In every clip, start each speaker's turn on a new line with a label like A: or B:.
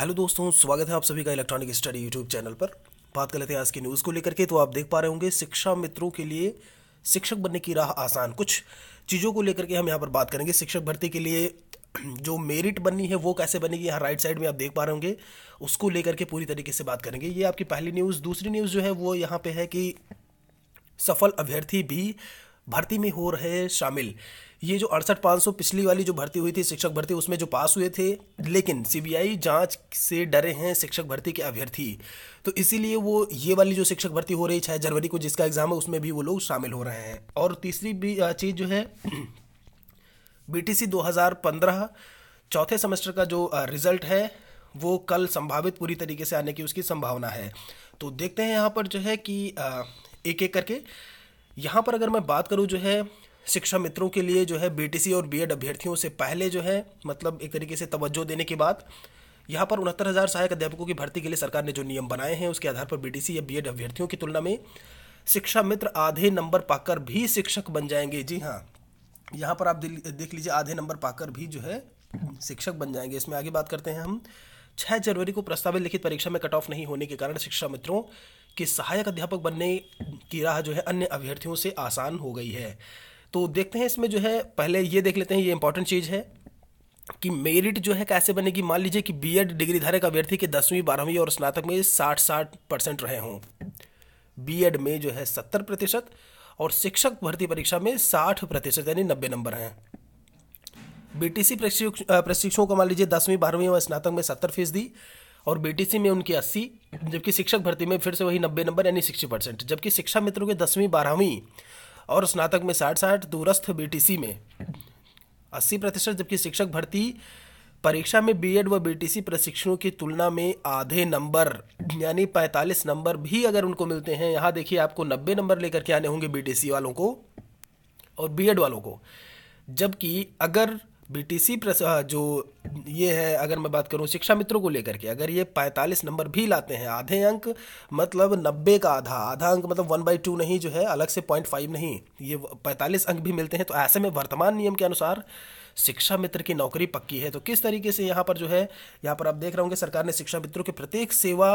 A: hello दोस्तों स्वागत है आप सभी का इलेक्ट्रॉनिक स्टडी यूट्यूब चैनल पर बात कर लेते हैं आज की न्यूज़ को लेकर के तो आप देख पा रहे होंगे शिक्षा मित्रों के लिए शिक्षक बनने की राह आसान कुछ चीज़ों को लेकर के हम यहाँ पर बात करेंगे शिक्षक भर्ती के लिए जो मेरिट बननी है वो कैसे बनेगी यहाँ राइट साइड में आप देख पा रहे होंगे उसको लेकर के पूरी तरीके से बात करेंगे ये आपकी पहली न्यूज़ दूसरी न्यूज़ जो है वो यहाँ पर है कि सफल अभ्यर्थी भी भर्ती में हो रहे शामिल ये जो अड़सठ पाँच सौ पिछली वाली जो भर्ती हुई थी शिक्षक भर्ती उसमें जो पास हुए थे लेकिन सीबीआई जांच से डरे हैं शिक्षक भर्ती के अभ्यर्थी तो इसीलिए वो ये वाली जो शिक्षक भर्ती हो रही है जनवरी को जिसका एग्जाम है उसमें भी वो लोग शामिल हो रहे हैं और तीसरी भी चीज़ जो है बीटीसी 2015 चौथे सेमेस्टर का जो रिजल्ट है वो कल संभावित पूरी तरीके से आने की उसकी संभावना है तो देखते हैं यहाँ पर जो है कि एक एक करके यहाँ पर अगर मैं बात करूँ जो है शिक्षा मित्रों के लिए जो है बीटीसी और बीएड अभ्यर्थियों से पहले जो है मतलब एक तरीके से तवज्जो देने के बाद यहाँ पर उनहत्तर हज़ार सहायक अध्यापकों की भर्ती के लिए सरकार ने जो नियम बनाए हैं उसके आधार पर बीटीसी या बीएड अभ्यर्थियों की तुलना में शिक्षा मित्र आधे नंबर पाकर भी शिक्षक बन जाएंगे जी हाँ यहाँ पर आप देख लीजिए आधे नंबर पाकर भी जो है शिक्षक बन जाएंगे इसमें आगे बात करते हैं हम छः जनवरी को प्रस्तावित लिखित परीक्षा में कट ऑफ नहीं होने के कारण शिक्षा मित्रों के सहायक अध्यापक बनने की राह जो है अन्य अभ्यर्थियों से आसान हो गई है तो देखते हैं इसमें जो है पहले ये देख लेते हैं ये इंपॉर्टेंट चीज़ है कि मेरिट जो है कैसे बनेगी मान लीजिए कि एड डिग्री धारक अभ्यर्थी के दसवीं बारहवीं और स्नातक में साठ साठ परसेंट रहे हों बीएड में जो है सत्तर प्रतिशत और शिक्षक भर्ती परीक्षा में साठ प्रतिशत यानी नब्बे नंबर हैं बीटीसी प्रशिक्षकों को मान लीजिए दसवीं बारहवीं और स्नातक में सत्तर फीसदी और बीटीसी में उनकी अस्सी जबकि शिक्षक भर्ती में फिर से वही नब्बे नंबर यानी सिक्सटी परसेंट जबकि शिक्षा मित्रों के दसवीं बारहवीं और स्नातक में साठ साठ दूरस्थ बीटीसी में अस्सी प्रतिशत जबकि शिक्षक भर्ती परीक्षा में बीएड व बीटीसी प्रशिक्षणों की तुलना में आधे नंबर यानी 45 नंबर भी अगर उनको मिलते हैं यहाँ देखिए आपको 90 नंबर लेकर के आने होंगे बीटीसी वालों को और बीएड वालों को जबकि अगर बीटीसी जो ये है अगर मैं बात करूँ शिक्षा मित्रों को लेकर के अगर ये पैंतालीस नंबर भी लाते हैं आधे अंक मतलब नब्बे का आधा आधा अंक मतलब वन बाई टू नहीं जो है अलग से पॉइंट फाइव नहीं ये पैंतालीस अंक भी मिलते हैं तो ऐसे में वर्तमान नियम के अनुसार शिक्षा मित्र की नौकरी पक्की है तो किस तरीके से यहाँ पर जो है यहाँ पर आप देख रहे होंगे सरकार ने शिक्षा मित्रों के प्रत्येक सेवा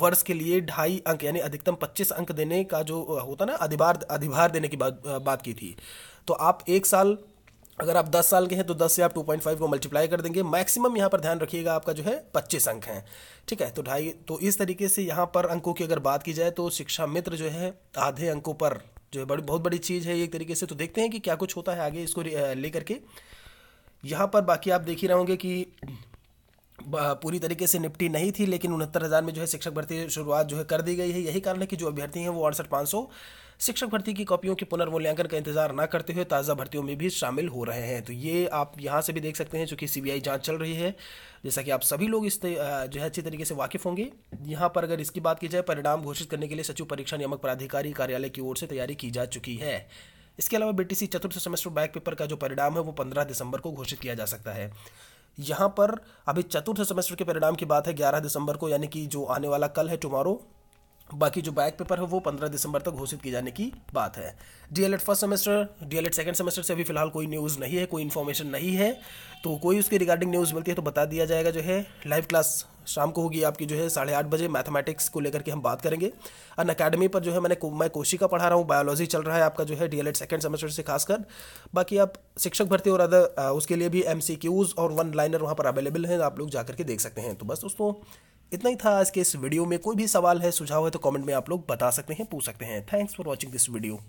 A: वर्ष के लिए ढाई अंक यानी अधिकतम पच्चीस अंक देने का जो होता ना अधिभार अधिभार देने की बात बात की थी तो आप एक साल अगर आप 10 साल के हैं तो 10 से आप 2.5 को मल्टीप्लाई कर देंगे मैक्सिमम यहाँ पर ध्यान रखिएगा आपका जो है पच्चीस अंक हैं ठीक है तो ढाई तो इस तरीके से यहाँ पर अंकों की अगर बात की जाए तो शिक्षा मित्र जो है आधे अंकों पर जो है बड़ी बहुत बड़ी चीज़ है एक तरीके से तो देखते हैं कि क्या कुछ होता है आगे इसको लेकर के यहाँ पर बाकी आप देख ही रहोगे होंगे कि पूरी तरीके से निपटी नहीं थी लेकिन उनहत्तर हज़ार में जो है शिक्षक भर्ती शुरुआत जो है कर दी गई है यही कारण है कि जो अभ्यर्थी हैं वो अड़सठ पाँच सौ शिक्षक भर्ती की कॉपियों के पुनर्मूल्यांकन का इंतजार न करते हुए ताज़ा भर्तियों में भी शामिल हो रहे हैं तो ये आप यहाँ से भी देख सकते हैं चूँकि सीबीआई जांच चल रही है जैसा कि आप सभी लोग इस जो है अच्छी तरीके से वाकिफ होंगे यहाँ पर अगर इसकी बात की जाए परिणाम घोषित करने के लिए सचिव परीक्षा नियामक प्राधिकारी कार्यालय की ओर से तैयारी की जा चुकी है इसके अलावा बीटीसी चतुर्थ सेमेस्टर बैक पेपर का जो परिणाम है वो पंद्रह दिसंबर को घोषित किया जा सकता है यहाँ पर अभी चतुर्थ सेमेस्टर के परिणाम की बात है ग्यारह दिसंबर को यानी कि जो आने वाला कल है टुमारो बाकी जो बैक पेपर है वो पंद्रह दिसंबर तक घोषित किए जाने की बात है DElEd first semester DElEd second semester से अभी फिलहाल कोई न्यूज़ नहीं है कोई इन्फॉर्मेशन नहीं है तो कोई उसके रिगार्डिंग न्यूज़ मिलती है तो बता दिया जाएगा जो है लाइव क्लास शाम को होगी आपकी जो है साढ़े आठ बजे मैथमेटिक्स को लेकर के हम बात करेंगे अन अकेडमी पर जो है मैंने मैं कोशी का पढ़ा रहा हूँ बायोलॉजी चल रहा है आपका जो है D El Ed second semester से खासकर बाकी आप शिक्षक भर्ती और अदर उसके लिए भी एम सी क्यूज़ और वन लाइनर वहाँ पर अवेलेबल हैं आप लोग जा करके देख सकते हैं तो बस दोस्तों इतना ही था आज के इस वीडियो में कोई भी सवाल है सुझाव है तो कमेंट में आप लोग बता सकते हैं पूछ सकते हैं thanks for watching this video